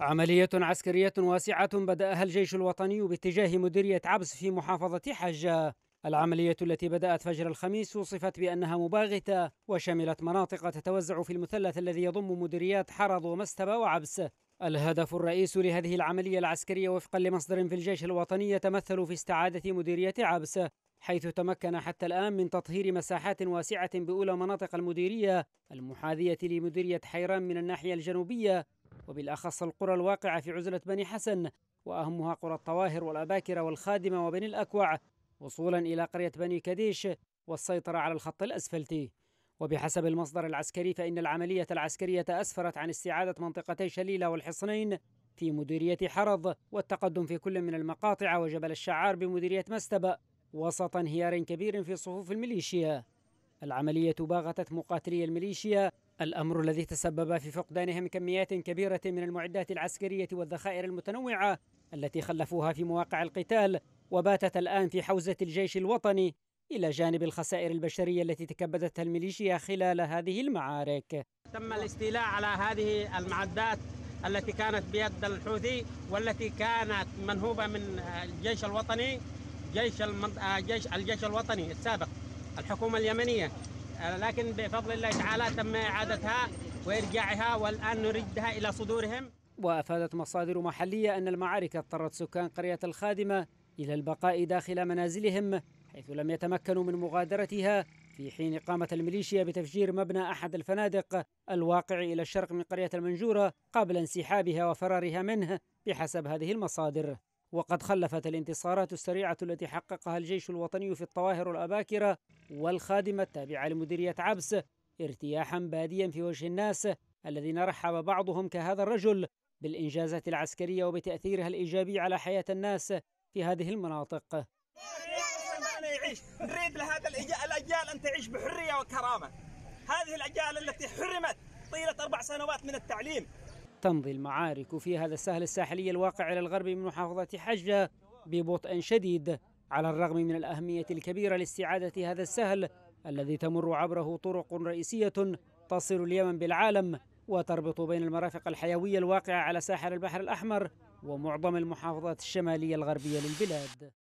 عملية عسكرية واسعة بدأها الجيش الوطني باتجاه مديرية عبس في محافظة حجة العملية التي بدأت فجر الخميس وصفت بأنها مباغتة وشملت مناطق تتوزع في المثلث الذي يضم مديريات حرض ومستبة وعبس الهدف الرئيس لهذه العملية العسكرية وفقا لمصدر في الجيش الوطني يتمثل في استعادة مديرية عبس حيث تمكن حتى الآن من تطهير مساحات واسعة بأولى مناطق المديرية المحاذية لمديرية حيران من الناحية الجنوبية وبالأخص القرى الواقعة في عزلة بني حسن وأهمها قرى الطواهر والأباكرة والخادمة وبني الأكوع وصولا إلى قرية بني كديش والسيطرة على الخط الأسفلتي وبحسب المصدر العسكري فإن العملية العسكرية أسفرت عن استعادة منطقتي شليلة والحصنين في مديرية حرض والتقدم في كل من المقاطع وجبل الشعار بمديرية مستبأ وسط انهيار كبير في صفوف الميليشيا العملية باغتت مقاتلي الميليشيا الأمر الذي تسبب في فقدانهم كميات كبيرة من المعدات العسكرية والذخائر المتنوعة التي خلفوها في مواقع القتال وباتت الآن في حوزة الجيش الوطني إلى جانب الخسائر البشرية التي تكبدتها الميليشيا خلال هذه المعارك تم الاستيلاء على هذه المعدات التي كانت بيد الحوثي والتي كانت منهوبة من الجيش الوطني جيش, المنط... آه، جيش الجيش الوطني السابق الحكومة اليمنية آه، لكن بفضل الله تعالى تم إعادتها وإرجاعها والآن نردها إلى صدورهم وأفادت مصادر محلية أن المعارك اضطرت سكان قرية الخادمة إلى البقاء داخل منازلهم حيث لم يتمكنوا من مغادرتها في حين قامت الميليشيا بتفجير مبنى أحد الفنادق الواقع إلى الشرق من قرية المنجورة قبل انسحابها وفرارها منه بحسب هذه المصادر وقد خلفت الانتصارات السريعة التي حققها الجيش الوطني في الطواهر الأباكرة والخادمة التابعة لمديرية عبس ارتياحا باديا في وجه الناس الذين رحب بعضهم كهذا الرجل بالإنجازات العسكرية وبتأثيرها الإيجابي على حياة الناس في هذه المناطق نريد لهذا الأجيال أن تعيش بحرية وكرامة هذه الأجيال التي حرمت طيلة أربع سنوات من التعليم تمضي المعارك في هذا السهل الساحلي الواقع إلى الغرب من محافظة حجة ببطء شديد على الرغم من الأهمية الكبيرة لاستعادة هذا السهل الذي تمر عبره طرق رئيسية تصل اليمن بالعالم وتربط بين المرافق الحيوية الواقعة على ساحل البحر الأحمر ومعظم المحافظات الشمالية الغربية للبلاد